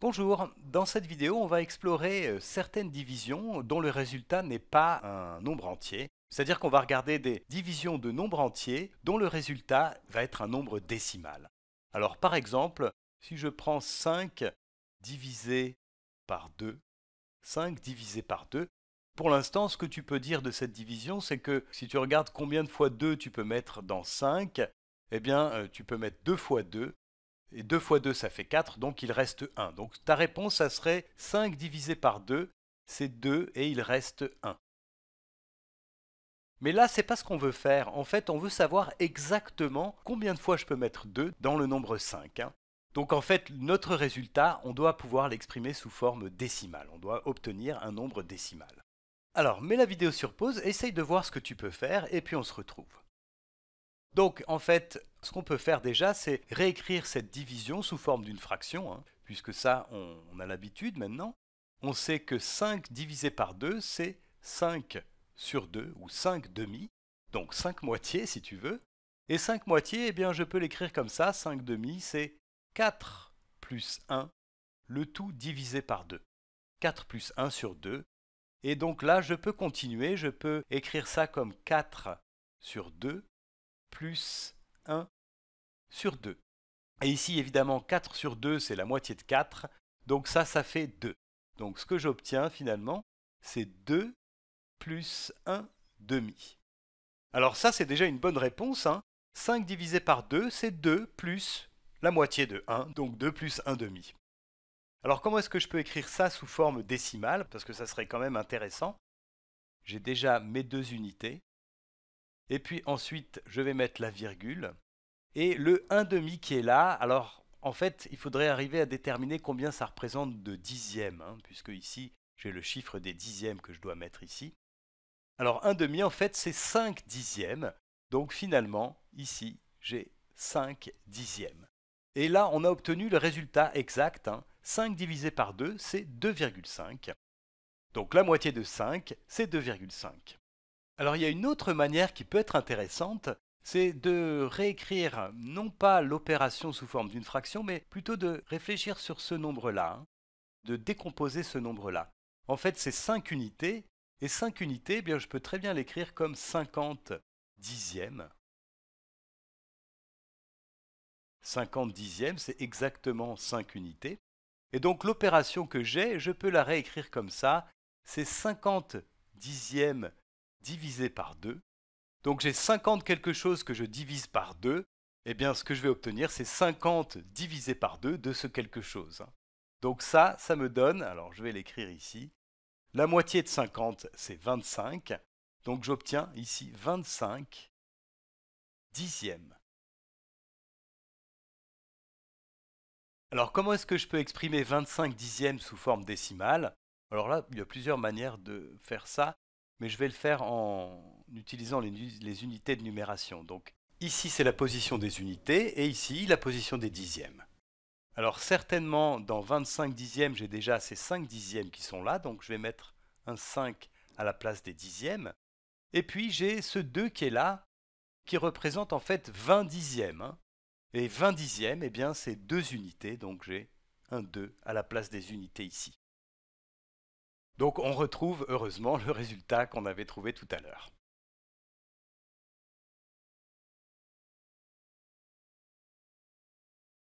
Bonjour, dans cette vidéo on va explorer euh, certaines divisions dont le résultat n'est pas un nombre entier, c'est-à-dire qu'on va regarder des divisions de nombres entiers dont le résultat va être un nombre décimal. Alors par exemple, si je prends 5 divisé par 2, 5 divisé par 2, pour l'instant, ce que tu peux dire de cette division, c'est que si tu regardes combien de fois 2 tu peux mettre dans 5, eh bien, euh, tu peux mettre 2 fois 2, et 2 fois 2, ça fait 4, donc il reste 1. Donc ta réponse, ça serait 5 divisé par 2, c'est 2 et il reste 1. Mais là, ce n'est pas ce qu'on veut faire. En fait, on veut savoir exactement combien de fois je peux mettre 2 dans le nombre 5. Hein. Donc en fait, notre résultat, on doit pouvoir l'exprimer sous forme décimale. On doit obtenir un nombre décimal. Alors, mets la vidéo sur pause, essaye de voir ce que tu peux faire, et puis on se retrouve. Donc en fait, ce qu'on peut faire déjà, c'est réécrire cette division sous forme d'une fraction, hein, puisque ça, on, on a l'habitude maintenant. On sait que 5 divisé par 2, c'est 5 sur 2, ou 5 demi, donc 5 moitiés si tu veux. Et 5 moitiés, eh bien je peux l'écrire comme ça, 5 demi, c'est 4 plus 1, le tout divisé par 2. 4 plus 1 sur 2. Et donc là, je peux continuer, je peux écrire ça comme 4 sur 2 plus 1 sur 2. Et ici, évidemment, 4 sur 2, c'est la moitié de 4. Donc ça, ça fait 2. Donc ce que j'obtiens finalement, c'est 2 plus 1 demi. Alors ça, c'est déjà une bonne réponse. Hein. 5 divisé par 2, c'est 2 plus la moitié de 1, donc 2 plus 1 demi. Alors comment est-ce que je peux écrire ça sous forme décimale Parce que ça serait quand même intéressant. J'ai déjà mes deux unités. Et puis ensuite, je vais mettre la virgule. Et le 1,5 qui est là, alors en fait, il faudrait arriver à déterminer combien ça représente de dixièmes, hein, puisque ici, j'ai le chiffre des dixièmes que je dois mettre ici. Alors 1,5, en fait, c'est 5 dixièmes. Donc finalement, ici, j'ai 5 dixièmes. Et là, on a obtenu le résultat exact. 5 hein. divisé par 2, c'est 2,5. Donc la moitié de 5, c'est 2,5. Alors il y a une autre manière qui peut être intéressante, c'est de réécrire non pas l'opération sous forme d'une fraction, mais plutôt de réfléchir sur ce nombre-là, hein, de décomposer ce nombre-là. En fait, c'est 5 unités, et 5 unités, eh bien, je peux très bien l'écrire comme 50 dixièmes. 50 dixièmes, c'est exactement 5 unités. Et donc l'opération que j'ai, je peux la réécrire comme ça, c'est 50 dixièmes divisé par 2. Donc j'ai 50 quelque chose que je divise par 2. Eh bien, ce que je vais obtenir, c'est 50 divisé par 2 de ce quelque chose. Donc ça, ça me donne, alors je vais l'écrire ici, la moitié de 50, c'est 25. Donc j'obtiens ici 25 dixièmes. Alors comment est-ce que je peux exprimer 25 dixièmes sous forme décimale Alors là, il y a plusieurs manières de faire ça mais je vais le faire en utilisant les, unités de numération. Donc ici c'est la position des unités et ici la position des dixièmes. Alors certainement dans 25 dixièmes j'ai déjà ces 5 dixièmes qui sont là, donc je vais mettre un 5 à la place des dixièmes. Et puis j'ai ce 2 qui est là, qui représente en fait 20 dixièmes. Hein. Et 20 dixièmes, eh bien c'est deux unités, donc j'ai un 2 à la place des unités ici. Donc on retrouve heureusement le résultat qu'on avait trouvé tout à l'heure.